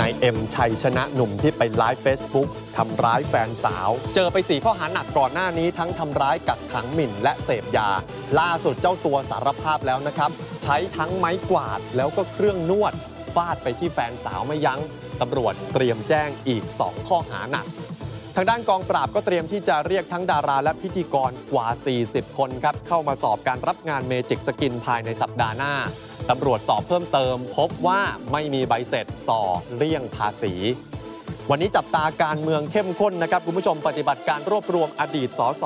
นายเอ็มชัยชนะหนุ่มที่ไปไลฟ์เฟซบุ๊กทำร้ายแฟนสาว เจอไปสีข้อหาหนักก่อนหน้านี้ทั้งทำร้ายกักขังหมิ่นและเสพยา ล่าสุดเจ้าตัวสารภาพแล้วนะครับ ใช้ทั้งไม้กวาดแล้วก็เครื่องนวดฟาดไปที่แฟนสาวไม่ยัง้งตำรวจเตรียมแจ้งอีก 2 ข้อหาหนักทางด้านกองปราบก็เตรียมที่จะเรียกทั้งดาราและพิธีกรกว่า 40 คนครับเข้ามาสอบการรับงานเมจิกสกินภายในสัปดาห์หน้าตำรวจสอบเพิ่มเติมพบว่าไม่มีใบเสร็จสออเรี่ยงภาษี วันนี้จับตาการเมืองเข้มข้นนะครับคุณผู้ชมปฏิบัติการรวบรวมอดีตสส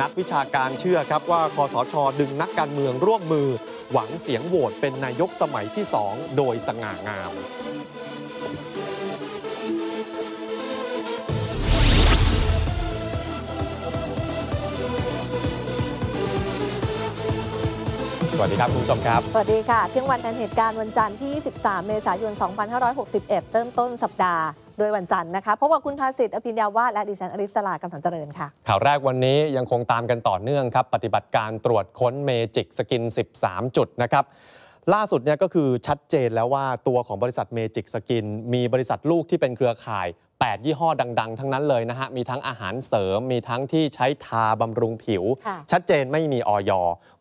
นักวิชาการเชื่อครับว่าคอสชอดึงนักการเมืองร่วมมือ หวังเสียงโหวตเป็นนายกสมัยที่2โดยสง่างามสวัสดีครับคุณผู้ชมครับ สวัสดีค่ะเที่ยงวันการเหตุการณ์วันจันทร์ที่ 13 เมษายน 2561 เริ่มต้นสัปดาห์ โดยวันจันทร์นะคะพบกับคุณภาสิทธิ์อภิญญาวาและดิฉันอริสลากำถังเจริญค่ะข่าวแรกวันนี้ยังคงตามกันต่อเนื่องครับ ปฏิบัติการตรวจค้นเมจิกสกิน 13 จุดนะครับ ล่าสุดเนี่ยก็คือชัดเจนแล้วว่าตัวของบริษัทเมจิกสกินมีบริษัทลูกที่เป็นเครือข่าย8 ยี่ห้อดังๆ ทั้งนั้นเลยนะฮะ มีทั้งอาหารเสริม มีทั้งที่ใช้ทา บำรุงผิว ชัดเจนไม่มีออย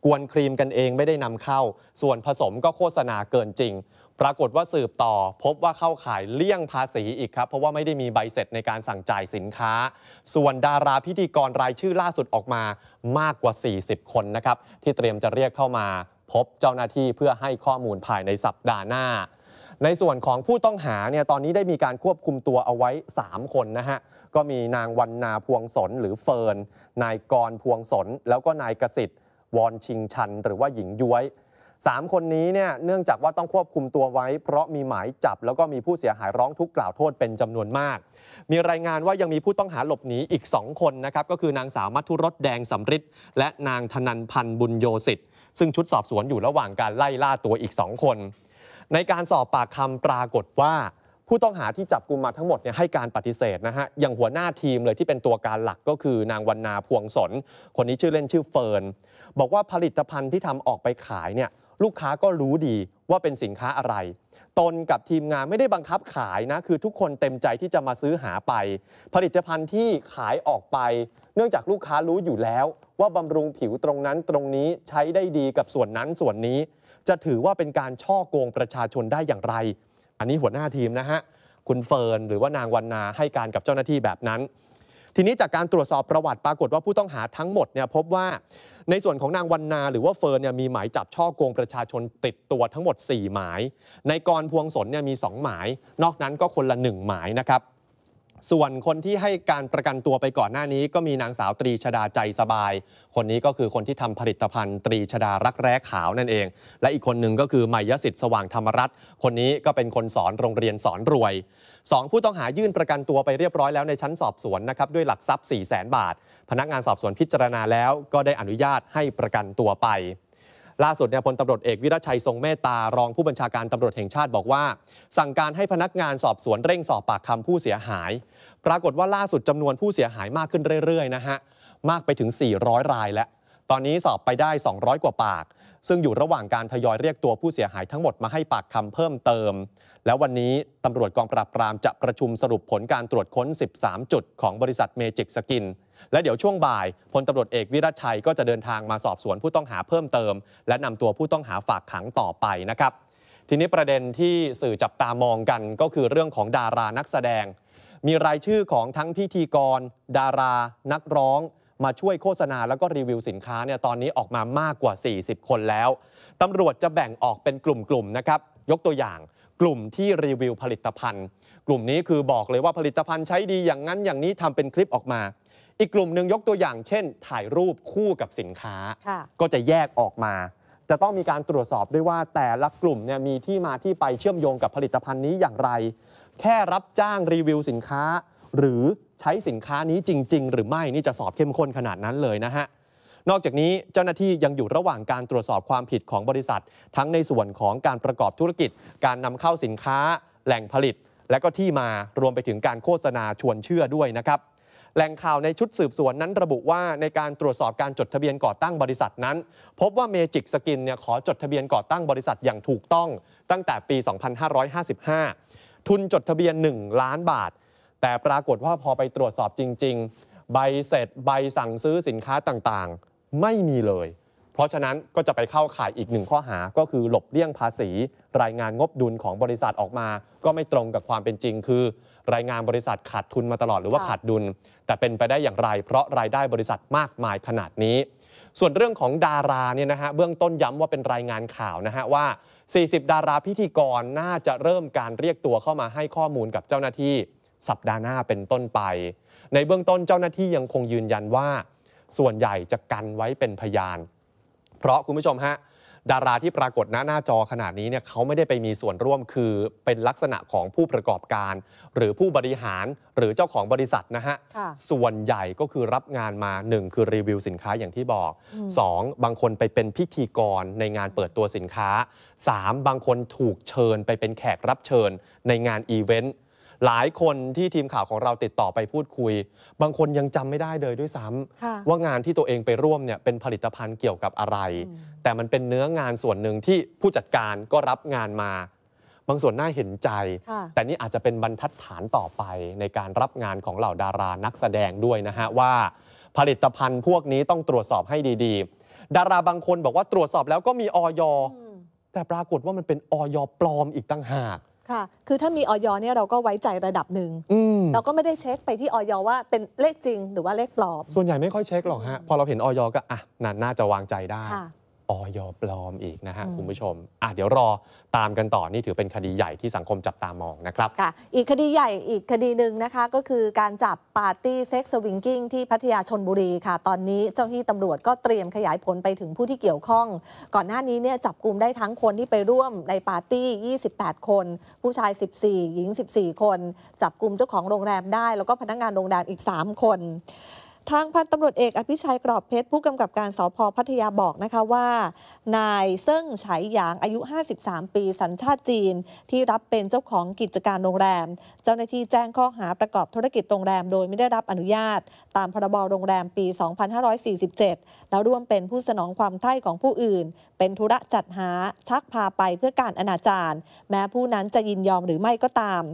กวนครีมกันเองไม่ได้นำเข้า ส่วนผสมก็โฆษณาเกินจริง ปรากฏว่าสืบต่อ พบว่าเข้าขายเลี่ยงภาษีอีกครับ เพราะว่าไม่ได้มีใบเสร็จในการสั่งจ่ายสินค้า ส่วนดาราพิธีกรรายชื่อล่าสุดออกมามากกว่า 40 คนนะครับที่เตรียมจะเรียกเข้ามา พบเจ้าหน้าที่เพื่อให้ข้อมูลภายในสัปดาห์หน้าในส่วนของผู้ต้องหาเนี่ยตอนนี้ได้มีการควบคุมตัวเอาไว้ 3 คนนะฮะก็มีนางวันนาพวงสนหรือเฟิร์นนายกรพวงสนแล้วก็นายกสิทธิ์วอนชิงชัน หรือว่าหญิงย้วย3คนนี้เนี่ยเนื่องจากว่าต้องควบคุมตัวไว้ เพราะมีหมายจับแล้วก็มีผู้เสียหายร้องทุกข์กล่าวโทษเป็นจำนวนมาก มีรายงานว่ายังมีผู้ต้องหาหลบหนีอีก 2 คนนะครับ ก็คือนางสาวมัทุรสแดงสำริดและนางธนันพันธ์บุญโยสิทธิ์ ซึ่งชุดสอบสวนอยู่ระหว่างการไล่ล่าตัวอีก2คนในการสอบปากคำปรากฏว่า ผู้ต้องหาที่จับกลุมมาทั้งหมดเนี่ยให้การปฏิเสธนะฮะ อย่างหัวหน้าทีมเลยที่เป็นตัวการหลักก็คือ นางวันนาพวงสน คนนี้ชื่อเล่นชื่อเฟิร์น บอกว่าผลิตภัณฑ์ที่ทำออกไปขายเนี่ยลูกค้าก็รู้ดีว่าเป็นสินค้าอะไร ตนกับทีมงานไม่ได้บังคับขายนะ คือทุกคนเต็มใจที่จะมาซื้อหาไป ผลิตภัณฑ์ที่ขายออกไป เนื่องจากลูกค้ารู้อยู่แล้ว ว่าบำรุงผิวตรงนั้นตรงนี้ใช้ได้ดีกับส่วนนั้นส่วนนี้จะถือว่าเป็นการช่อโกงประชาชนได้อย่างไร อันนี้หัวหน้าทีมนะฮะ คุณเฟิร์นหรือว่านางวันนาให้การกับเจ้าหน้าที่แบบนั้น ทีนี้จากการตรวจสอบประวัติปรากฏว่าผู้ต้องหาทั้งหมดเนี่ยพบว่า ในส่วนของนางวันนาหรือว่าเฟิร์นเนี่ยมีหมายจับช่อโกงประชาชนติดตัวทั้งหมด 4 หมาย ในกรพวงศนเนี่ยมี 2 หมาย นอกนั้นก็คนละ1หมายนะครับส่วนคนที่ให้การประกันตัวไปก่อนหน้านี้ ก็มีนางสาวตรีชดาใจสบาย คนนี้ก็คือคนที่ทำผลิตภัณฑ์ตรีชดารักแร้ขาวนั่นเอง และอีกคนหนึ่งก็คือมายสิทธิ์สว่างธรรมรัตน์คนนี้ก็เป็นคนสอนโรงเรียนสอนรวย 2 ผู้ต้องหายื่นประกันตัวไปเรียบร้อยแล้วในชั้นสอบสวนนะครับด้วยหลักทรัพย์4 0 0แสนบาท พนักงานสอบสวนพิจารณาแล้วก็ได้อนุญาตให้ประกันตัวไป ล่าสุดเนี่ยพลตำรวจเอกวิรชัยทรงเมตตารองผู้บัญชาการตำรวจแห่งชาติบอกว่า สั่งการให้พนักงานสอบสวนเร่งสอบปากคำผู้เสียหายปรากฏว่าล่าสุดจำนวนผู้เสียหายมากขึ้นเรื่อย ๆ นะฮะ มากไปถึง 400 รายแล้วตอนนี้สอบไปได้ 200 กว่าปาก ซึ่งอยู่ระหว่างการทยอยเรียกตัวผู้เสียหายทั้งหมดมาให้ปากคำเพิ่มเติม แล้ววันนี้ตำรวจกองปราบปรามจะประชุมสรุปผลการตรวจค้น 13 จุดของบริษัทเมจิกสกินและเดี๋ยวช่วงบ่ายพลตำรวจเอกวิรัชัยก็จะเดินทางมาสอบสวนผู้ต้องหาเพิ่มเติม และนำตัวผู้ต้องหาฝากขังต่อไปนะครับทีนี้ประเด็นที่สื่อจับตามองกันก็คือเรื่องของดารานักแสดงมีรายชื่อของทั้งพิธีกร ดารา นักร้อง มาช่วยโฆษณาแล้วก็รีวิวสินค้าเนี่ยตอนนี้ออกมามากกว่า 40 คนแล้วตำรวจจะแบ่งออกเป็นกลุ่มๆนะครับยกตัวอย่าง กลุ่มที่รีวิวผลิตภัณฑ์ กลุ่มนี้คือบอกเลยว่าผลิตภัณฑ์ใช้ดีอย่างนั้นอย่างนี้ทำเป็นคลิปออกมา อีกกลุ่มหนึ่งยกตัวอย่างเช่น ถ่ายรูปคู่กับสินค้า ก็จะแยกออกมา จะต้องมีการตรวจสอบด้วยว่า แต่ละกลุ่มเนี่ยมีที่มาที่ไปเชื่อมโยงกับผลิตภัณฑ์นี้อย่างไรแค่รับจ้างรีวิวสินค้า หรือใช้สินค้านี้จริง ๆ หรือไม่นี่จะสอบเข้มข้นขนาดนั้นเลยนะฮะ นอกจากนี้เจ้าหน้าที่ยังอยู่ระหว่างการตรวจสอบความผิดของบริษัท ทั้งในส่วนของการประกอบธุรกิจ การนำเข้าสินค้า แหล่งผลิต และก็ที่มารวมไปถึงการโฆษณาชวนเชื่อด้วยนะครับแหล่งข่าวในชุดสืบสวนนั้น ระบุว่าในการตรวจสอบการจดทะเบียนก่อตั้งบริษัทนั้น พบว่าเมจิกสกินเนี่ยขอจดทะเบียนก่อตั้งบริษัทอย่างถูกต้อง ตั้งแต่ปี 2555ทุนจดทะเบียน 1 ล้านบาท แต่ปรากฏว่าพอไปตรวจสอบจริง ๆ ใบเสร็จใบสั่งซื้อสินค้าต่างๆ ไม่มีเลย เพราะฉะนั้นก็จะไปเข้าข่ายอีกหนึ่งข้อหาก็คือหลบเลี่ยงภาษี รายงานงบดุลของบริษัทออกมา ก็ไม่ตรงกับความเป็นจริงคือ รายงานบริษัทขาดทุนมาตลอดหรือว่าขาดดุล แต่เป็นไปได้อย่างไร เพราะรายได้บริษัทมากมายขนาดนี้ส่วนเรื่องของดาราเนี่ยนะฮะ เบื้องต้นย้ำว่าเป็นรายงานข่าวนะฮะว่า 40 ดาราพิธีกรน่าจะเริ่มการเรียกตัวเข้ามาให้ข้อมูลกับเจ้าหน้าที่สัปดาห์หน้าเป็นต้นไป ในเบื้องต้นเจ้าหน้าที่ยังคงยืนยันว่าส่วนใหญ่จะกันไว้เป็นพยาน เพราะคุณผู้ชมฮะดาราที่ปรากฏหน้าหน้าจอขนาดนี้เนี่ยเขาไม่ได้ไปมีส่วนร่วมคือเป็นลักษณะของผู้ประกอบการ หรือผู้บริหารหรือเจ้าของบริษัทนะฮะส่วนใหญ่ก็คือรับงานมา 1 คือรีวิวสินค้าอย่างที่บอกอ 2. บางคนไปเป็นพิธีกร ในงานเปิดตัวสินค้า 3. บางคนถูกเชิญ ไปเป็นแขกรับเชิญ ในงานอีเวนต์หลายคนที่ทีมข่าวของเราติดต่อไปพูดคุย บางคนยังจำไม่ได้เลยด้วยซ้ำ ว่างานที่ตัวเองไปร่วมเนี่ย เป็นผลิตภัณฑ์เกี่ยวกับอะไร แต่มันเป็นเนื้องานส่วนหนึ่งที่ผู้จัดการก็รับงานมา บางส่วนน่าเห็นใจ แต่นี่อาจจะเป็นบรรทัดฐานต่อไปในการรับงานของเหล่าดารานักแสดงด้วยนะฮะว่า ผลิตภัณฑ์พวกนี้ต้องตรวจสอบให้ดี ๆ ดาราบางคนบอกว่าตรวจสอบแล้วก็มีออยแต่ปรากฏว่ามันเป็นออยปลอมอีกตั้งหากค่ะ คือถ้ามีออยเนี่ยเราก็ไว้ใจระดับหนึ่งเราก็ไม่ได้เช็คไปที่ออยว่าเป็นเลขจริง หรือว่าเลขปลอม ส่วนใหญ่ไม่ค่อยเช็คหรอกฮะ พอเราเห็นออยก็อ่ะน่าน่าจะวางใจได้ออยปลอมอีกนะฮะคุณผู้ชมอ่ะเดี๋ยวรอตามกันต่อนี่ถือเป็นคดีใหญ่ที่สังคมจับตามองนะครับค่ะอีกคดีใหญ่อีกคดีหนึ่งนะคะก็คือการจับปาร์ตี้เซ็กซ์สวิงกิ้งที่พัทยาชนบุรีค่ะ ตอนนี้เจ้าหน้าที่ตำรวจก็เตรียมขยายผลไปถึงผู้ที่เกี่ยวข้อง ก่อนหน้านี้เนี่ยจับกลุ่มได้ทั้งคนที่ไปร่วมในปาร์ตี้ 28 คน ผู้ชาย 14 หญิง 14 คน จับกลุ่มเจ้าของโรงแรมได้ แล้วก็พนักงานโรงแรมอีก 3 คนทางพันตำรวจเอกอภิชัยกรอบเพชรผู้กำกับการสพพัทยาบอกนะคะว่า นายเซิ่งฉายหยางอายุ 53 ปีสัญชาติจีนที่รับเป็นเจ้าของกิจการโรงแรม เจ้าหน้าที่แจ้งข้อหาประกอบธุรกิจโรงแรมโดยไม่ได้รับอนุญาต ตามพรบโรงแรมปี 2547 แล้วร่วมเป็นผู้สนองความใคร่ของผู้อื่น เป็นธุระจัดหาชักพาไปเพื่อการอนาจารแม้ผู้นั้นจะยินยอมหรือไม่ก็ตาม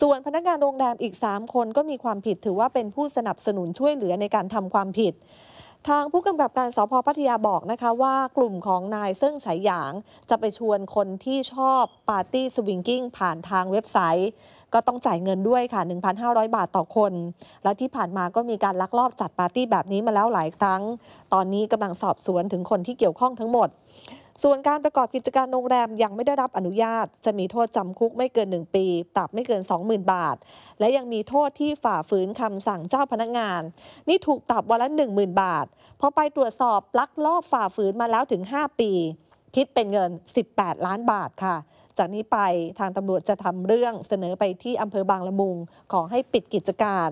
ส่วนพนักงานโรงแรมอีก 3 คนก็มีความผิดถือว่าเป็นผู้สนับสนุนช่วยเหลือในการทำความผิด ทางผู้กำกับการสพพัทยาบอกนะคะว่ากลุ่มของนายเซิ่งฉายหยางจะไปชวนคนที่ชอบปาร์ตี้สวิงกิ้งผ่านทางเว็บไซต์ ก็ต้องจ่ายเงินด้วยค่ะ 1,500 บาทต่อคน และที่ผ่านมาก็มีการลักลอบจัดปาร์ตี้แบบนี้มาแล้วหลายครั้ง ตอนนี้กำลังสอบสวนถึงคนที่เกี่ยวข้องทั้งหมดส่วนการประกอบกิจการโรงแรมยังไม่ได้รับอนุญาต จะมีโทษจำคุกไม่เกิน 1 ปีปรับไม่เกิน 20,000 บาท และยังมีโทษที่ฝ่าฝืนคำสั่งเจ้าพนักงาน นี่ถูกปรับวันละ10,000 บาทพอไปตรวจสอบลักลอบฝ่าฝืนมาแล้วถึง 5 ปี คิดเป็นเงิน 18 ล้านบาทค่ะจากนี้ไปทางตำรวจจะทำเรื่องเสนอไปที่อำเภอบางละมุงขอให้ปิดกิจการ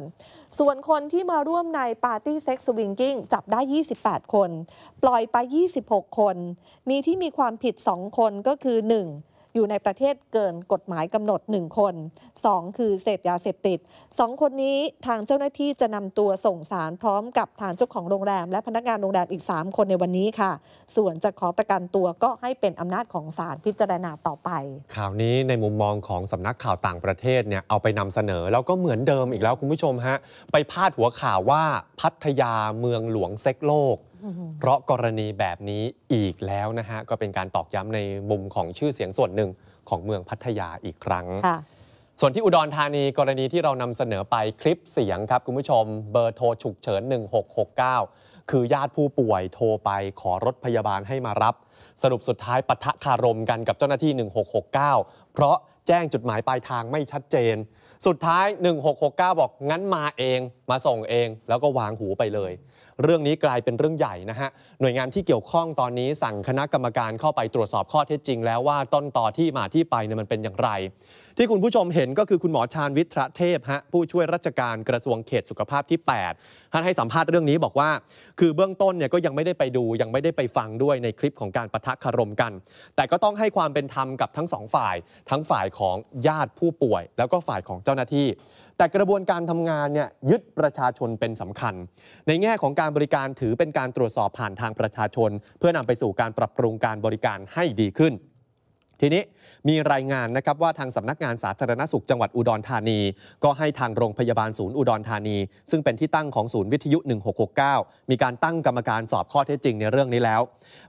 ส่วนคนที่มาร่วมในปาร์ตี้เซ็กซ์สวิงกิ้งจับได้ 28 คน ปล่อยไป 26 คน มีที่มีความผิด 2 คนก็คือ 1อยู่ในประเทศเกินกฎหมายกำหนด 1 คน 2 คือเสพยาเสพติด 2 คนนี้ทางเจ้าหน้าที่จะนำตัวส่งสารพร้อมกับทางเจ้าของโรงแรมและพนักงานโรงแรมอีก 3 คนในวันนี้ค่ะ ส่วนจะขอประกันตัวก็ให้เป็นอำนาจของศาลพิจารณาต่อไป ข่าวนี้ในมุมมองของสำนักข่าวต่างประเทศเนี่ยเอาไปนำเสนอ แล้วก็เหมือนเดิมอีกแล้วคุณผู้ชมฮะไปพาดหัวข่าวว่าพัทยาเมืองหลวงเซ็กโลกเพราะกรณีแบบนี้อีกแล้วนะฮะ ก็เป็นการตอกย้ำในมุมของชื่อเสียงส่วนหนึ่งของเมืองพัทยาอีกครั้ง ส่วนที่อุดรธานีกรณีที่เรานำเสนอไปคลิปเสียงครับคุณผู้ชมเบอร์โทรฉุกเฉิน 1669 คือญาติผู้ป่วยโทรไปขอรถพยาบาลให้มารับ สรุปสุดท้ายปะทะคารมกันกับเจ้าหน้าที่ 1669 เพราะแจ้งจุดหมายปลายทางไม่ชัดเจน สุดท้าย1669 บอกงั้นมาเอง มาส่งเองแล้วก็วางหูไปเลยเรื่องนี้กลายเป็นเรื่องใหญ่นะฮะหน่วยงานที่เกี่ยวข้องตอนนี้สั่งคณะกรรมการเข้าไปตรวจสอบข้อเท็จจริงแล้วว่าต้นต่อที่มาที่ไปเนี่ยมันเป็นอย่างไร ที่คุณผู้ชมเห็นก็คือคุณหมอชาญวิทระเทพฮะผู้ช่วยรัชการกระทรวงเขตสุขภาพที่8ท่านให้สัมภาษณ์เรื่องนี้บอกว่า คือเบื้องต้นเนี่ยก็ยังไม่ได้ไปดู ยังไม่ได้ไปฟังด้วยในคลิปของการประทะคารมกัน แต่ก็ต้องให้ความเป็นธรรมกับทั้งสองฝ่ายทั้งฝ่ายของญาติผู้ป่วย แล้วก็ฝ่ายของเจ้าหน้าที่ แต่กระบวนการทำงานเนี่ยยึดประชาชนเป็นสำคัญ ในแง่ของการบริการถือเป็นการตรวจสอบผ่านทางางประชาชนเพื่อนำไปสู่การปรับปรุงการบริการให้ดีขึ้น ทีนี้มีรายงานนะครับว่าทางสำนักงานสาธารณสุขจังหวัดอุดรธานี ก็ให้ทางโรงพยาบาลศูนย์อุดรธานี ซึ่งเป็นที่ตั้งของศูนย์วิทยุ 1669 มีการตั้งกรรมการสอบข้อเท็จจริงในเรื่องนี้แล้ว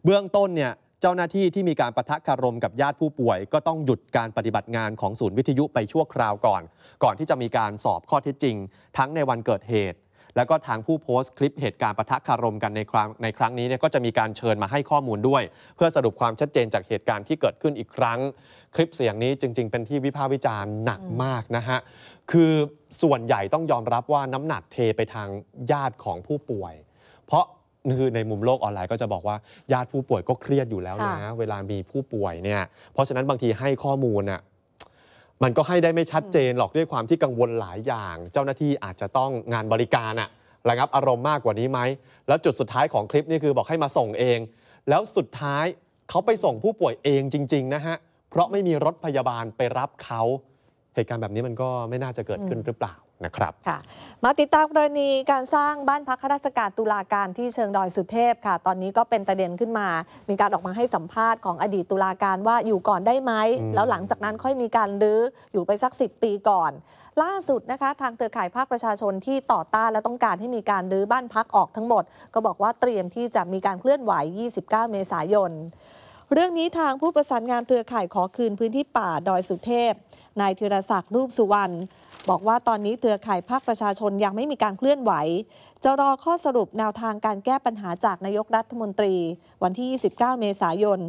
เบื้องต้นเนี่ย เจ้าหน้าที่ที่มีการประทะคารมกับญาติผู้ป่วย ก็ต้องหยุดการปฏิบัติงานของศูนย์วิทยุไปชั่วคราวก่อน ก่อนที่จะมีการสอบข้อเท็จจริง ทั้งในวันเกิดเหตุแล้วก็ทางผู้โพสต์คลิปเหตุการณ์ปะทะคารมกันในครั้งในครั้งนี้เนี่ยก็จะมีการเชิญมาให้ข้อมูลด้วย เพื่อสรุปความชัดเจนจากเหตุการณ์ที่เกิดขึ้นอีกครั้งคลิปเสียงนี้จริงๆ เป็นที่วิพากษ์วิจารณ์หนักมากนะฮะ คือส่วนใหญ่ต้องยอมรับว่าน้ำหนักเทไปทางญาติของผู้ป่วย เพราะคือในมุมโลกออนไลน์ก็จะบอกว่าญาติผู้ป่วยก็เครียดอยู่แล้วนะเวลา มีผู้ป่วยเนี่ยเพราะฉะนั้นบางทีให้ข้อมูลน่ะมันก็ให้ได้ไม่ชัดเจนหรอกด้วยความที่กังวลหลายอย่าง เจ้าหน้าที่อาจจะต้องงานบริการอะระงับอารมณ์มากกว่านี้ไหมแล้วจุดสุดท้ายของคลิปนี่คือบอกให้มาส่งเอง แล้วสุดท้ายเขาไปส่งผู้ป่วยเองจริง ๆ นะฮะเพราะไม่มีรถพยาบาลไปรับเขา เหตุการณ์แบบนี้มันก็ไม่น่าจะเกิดขึ้นหรือเปล่านะครับค่ะมาติดตามกรณี การสร้างบ้านพักข้าราชการตุลาการที่เชิงดอยสุเทพค่ะตอนนี้ก็เป็นประเด็นขึ้นมา มีการออกมาให้สัมภาษณ์ของอดีตตุลาการว่าอยู่ก่อนได้ไหมแล้วหลังจากนั้นค่อยมีการรื้ออยู่ไปสัก 10 ปีก่อน ล่าสุดนะคะทางเครือข่ายภาคประชาชนที่ต่อต้านและต้องการให้มีการรื้อบ้านพักออกทั้งหมด ก็บอกว่าเตรียมที่จะมีการเคลื่อนไหว 29 เมษายนเรื่องนี้ทางผู้ประสานงานเครือข่ายขอคืนพื้นที่ป่าดอยสุเทพ นายธีรศักดิ์รูปสุวรรณบอกว่าตอนนี้เครือข่ายภาคประชาชนยังไม่มีการเคลื่อนไหว จะรอข้อสรุปแนวทางการแก้ปัญหาจากนายกรัฐมนตรีวันที่ 29 เมษายน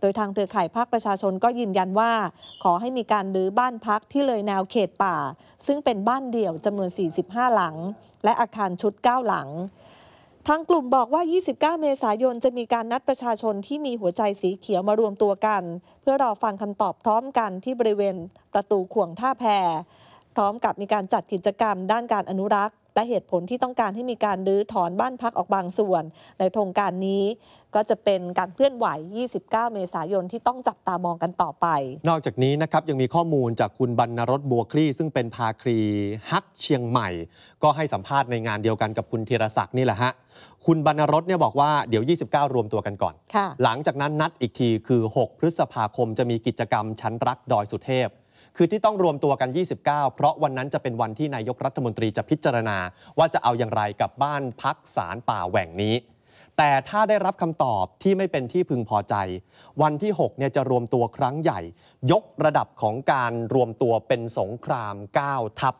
โดยทางเครือข่ายภาคประชาชนก็ยืนยันว่า ขอให้มีการรื้อบ้านพักที่เลยแนวเขตป่า ซึ่งเป็นบ้านเดี่ยวจำนวน 45 หลัง และอาคารชุด 9 หลังทางกลุ่มบอกว่า 29 เมษายนจะมีการนัดประชาชนที่มีหัวใจสีเขียวมารวมตัวกัน เพื่อรอฟังคำตอบพร้อมกันที่บริเวณประตูขวงท่าแพ พร้อมกับมีการจัดกิจกรรมด้านการอนุรักษ์และเหตุผลที่ต้องการให้มีการรื้อถอนบ้านพักออกบางส่วน ในโครงการนี้ก็จะเป็นการเคลื่อนไหว 29 เมษายนที่ต้องจับตามองกันต่อไป นอกจากนี้นะครับ ยังมีข้อมูลจากคุณบรรณรสบัวคลี่ซึ่งเป็นภาครี ฮักเชียงใหม่ ก็ให้สัมภาษณ์ในงานเดียวกันกับคุณธีรศักดิ์นี่แหละฮะ คุณบรรณรสเนี่ยบอกว่าเดี๋ยว 29 รวมตัวกันก่อนหลังจากนั้นนัดอีกทีคือ 6 พฤษภาคม จะมีกิจกรรมชั้นรัก ดอยสุเทพคือที่ต้องรวมตัวกัน 29 เพราะวันนั้นจะเป็นวันที่นายกรัฐมนตรีจะพิจารณาว่าจะเอาอย่างไรกับบ้านพักสารป่าแหว่งนี้ แต่ถ้าได้รับคำตอบที่ไม่เป็นที่พึงพอใจ วันที่6เนี่ยจะรวมตัวครั้งใหญ่ ยกระดับของการรวมตัวเป็นสงคราม9ทัพ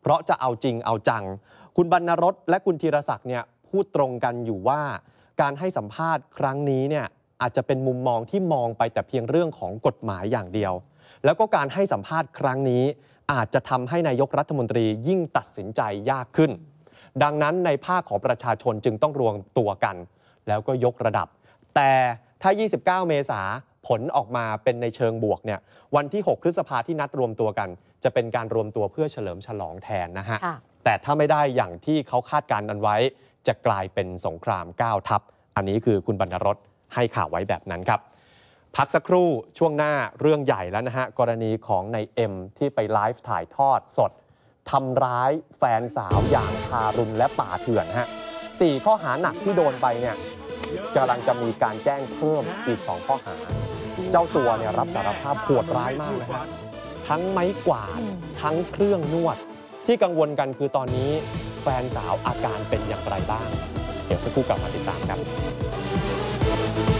เพราะจะเอาจริงเอาจัง คุณบรรณรสและคุณธีรศักดิ์เนี่ยพูดตรงกันอยู่ว่า การให้สัมภาษณ์ครั้งนี้เนี่ยอาจจะเป็นมุมมองที่มองไปแต่เพียงเรื่องของกฎหมายอย่างเดียวแล้วก็การให้สัมภาษณ์ครั้งนี้ อาจจะทำให้นายกรัฐมนตรียิ่งตัดสินใจยากขึ้น ดังนั้นในภาคของประชาชนจึงต้องรวมตัวกัน แล้วก็ยกระดับ แต่ถ้า 29 เมษาผลออกมาเป็นในเชิงบวกเนี่ยวันที่ 6 พฤษภาที่นัดรวมตัวกัน จะเป็นการรวมตัวเพื่อเฉลิมฉลองแทนนะฮะ แต่ถ้าไม่ได้อย่างที่เขาคาดการณ์นันไว้ จะกลายเป็นสงคราม9ทัพ อันนี้คือคุณบรรณรศให้ข่าวไว้แบบนั้นครับพักสักครู่ช่วงหน้าเรื่องใหญ่แล้วนะฮะ กรณีของนายเอ็มที่ไปไลฟ์ถ่ายทอดสดทำร้ายแฟนสาวอย่างทารุณและป่าเถื่อนฮะสี่ข้อหาหนักที่โดนไปเนี่ยกำลังจะมีการแจ้งเพิ่มอีกสองข้อหา เจ้าตัวเนี่ย รับสารภาพโหดร้ายมากนะฮะ ทั้งไม้กวาดทั้งเครื่องนวดที่กังวลกันคือตอนนี้แฟนสาวอาการเป็นอย่างไรบ้างเดี๋ยวสักครู่กลับมาติดตามครับ